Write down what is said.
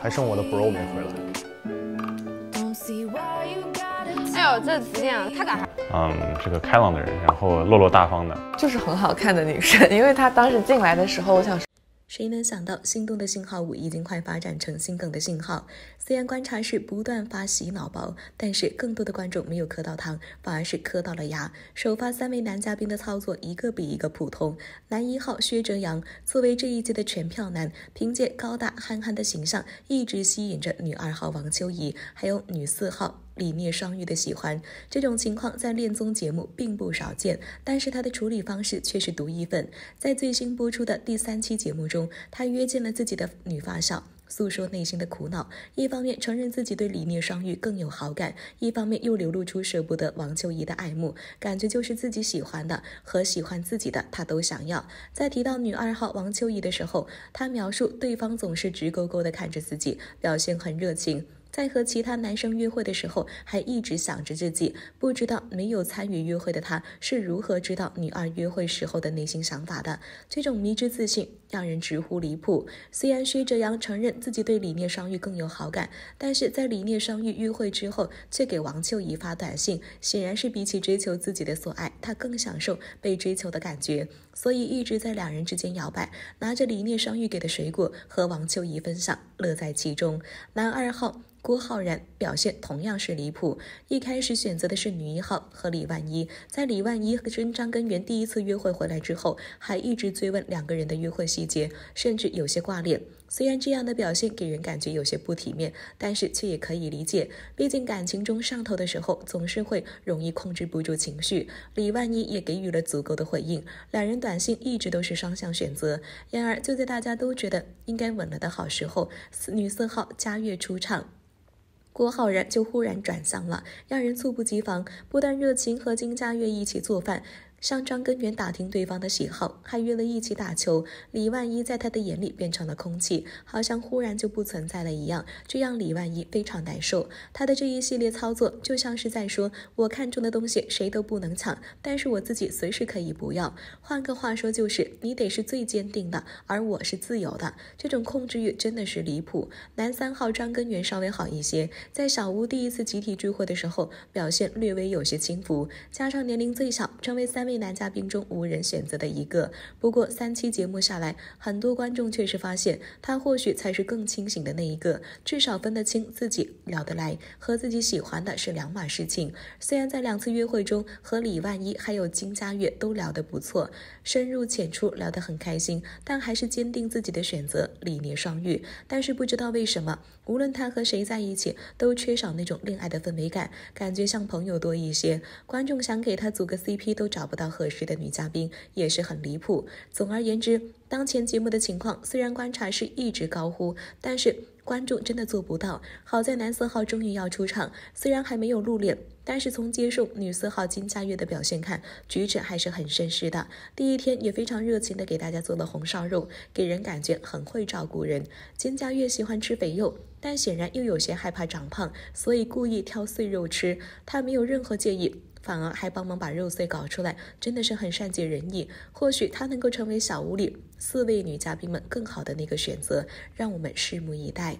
还剩我的 bro 没回来。哎呦，这怎样？他咋还？嗯，这个开朗的人，然后落落大方的，就是很好看的女生。因为她当时进来的时候，我想。说。谁能想到心动的信号五已经快发展成心梗的信号？虽然观察室不断发洗脑包，但是更多的观众没有磕到糖，反而是磕到了牙。首发三位男嘉宾的操作一个比一个普通。男一号薛哲阳作为这一季的全票男，凭借高大憨憨的形象，一直吸引着女二号王秋怡，还有女四号。李念双玉的喜欢，这种情况在恋综节目并不少见，但是他的处理方式却是独一份。在最新播出的第三期节目中，他约见了自己的女发小，诉说内心的苦恼。一方面承认自己对李念双玉更有好感，一方面又流露出舍不得王秋怡的爱慕，感觉就是自己喜欢的和喜欢自己的他都想要。在提到女二号王秋怡的时候，他描述对方总是直勾勾地看着自己，表现很热情。在和其他男生约会的时候，还一直想着自己，不知道没有参与约会的他是如何知道女二约会时候的内心想法的。这种迷之自信让人直呼离谱。虽然薛哲阳承认自己对李念商玉更有好感，但是在李念商玉约会之后，却给王秋怡发短信，显然是比起追求自己的所爱，他更享受被追求的感觉。所以一直在两人之间摇摆，拿着李念双玉给的水果和王秋怡分享，乐在其中。男二号郭浩然表现同样是离谱，一开始选择的是女一号和李万一，在李万一和张根源第一次约会回来之后，还一直追问两个人的约会细节，甚至有些挂脸。虽然这样的表现给人感觉有些不体面，但是却也可以理解，毕竟感情中上头的时候总是会容易控制不住情绪。李万一也给予了足够的回应，两人短。感性一直都是双向选择，然而就在大家都觉得应该稳了的好时候，女四号佳悦出场，郭浩然就忽然转向了，让人猝不及防。不但热情和金佳悦一起做饭。向张根源打听对方的喜好，还约了一起打球。李万一在他的眼里变成了空气，好像忽然就不存在了一样，这让李万一非常难受。他的这一系列操作就像是在说：“我看中的东西谁都不能抢，但是我自己随时可以不要。”换个话说，就是你得是最坚定的，而我是自由的。这种控制欲真的是离谱。男三号张根源稍微好一些，在小屋第一次集体聚会的时候，表现略微有些轻浮，加上年龄最小，成为三。位男嘉宾中无人选择的一个。不过三期节目下来，很多观众确实发现他或许才是更清醒的那一个，至少分得清自己聊得来和自己喜欢的是两码事情。虽然在两次约会中和李万一还有金佳悦都聊得不错，深入浅出聊得很开心，但还是坚定自己的选择，李聂双玉。但是不知道为什么，无论他和谁在一起，都缺少那种恋爱的氛围感，感觉像朋友多一些。观众想给他组个 CP 都找不。到合适的女嘉宾也是很离谱。总而言之，当前节目的情况，虽然观察室一直高呼，但是观众真的做不到。好在男四号终于要出场，虽然还没有露脸，但是从接受女四号金佳悦的表现看，举止还是很绅士的。第一天也非常热情的给大家做了红烧肉，给人感觉很会照顾人。金佳悦喜欢吃肥肉，但显然又有些害怕长胖，所以故意挑碎肉吃，他没有任何介意。反而还帮忙把肉碎搞出来，真的是很善解人意。或许她能够成为小屋里四位女嘉宾们更好的那个选择，让我们拭目以待。